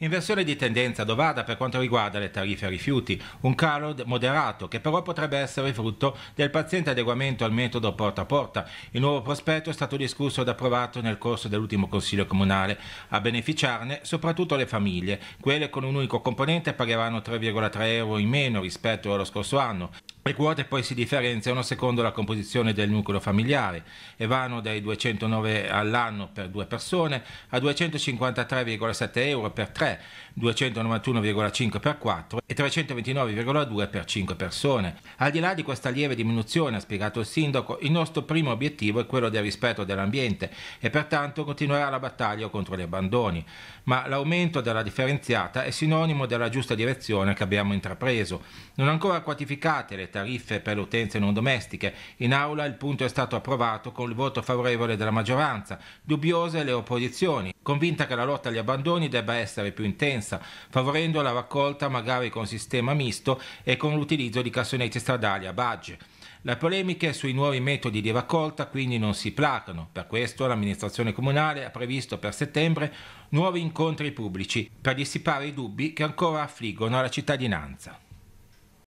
Inversione di tendenza dovada per quanto riguarda le tariffe rifiuti, un calo moderato che però potrebbe essere frutto del paziente adeguamento al metodo porta a porta. Il nuovo prospetto è stato discusso ed approvato nel corso dell'ultimo Consiglio Comunale. A beneficiarne soprattutto le famiglie. Quelle con un unico componente pagheranno 3,3 euro in meno rispetto allo scorso anno. Le quote poi si differenziano secondo la composizione del nucleo familiare e vanno dai 209 all'anno per due persone a 253,7 euro per 3, 291,5 per 4 e 329,2 per 5 persone. Al di là di questa lieve diminuzione, ha spiegato il sindaco, il nostro primo obiettivo è quello del rispetto dell'ambiente e pertanto continuerà la battaglia contro gli abbandoni. Ma l'aumento della differenziata è sinonimo della giusta direzione che abbiamo intrapreso. Non ancora quantificate le tasse tariffe per le utenze non domestiche. In aula il punto è stato approvato con il voto favorevole della maggioranza, dubbiose le opposizioni, convinta che la lotta agli abbandoni debba essere più intensa, favorendo la raccolta magari con sistema misto e con l'utilizzo di cassonetti stradali a badge. Le polemiche sui nuovi metodi di raccolta quindi non si placano, per questo l'amministrazione comunale ha previsto per settembre nuovi incontri pubblici per dissipare i dubbi che ancora affliggono la cittadinanza.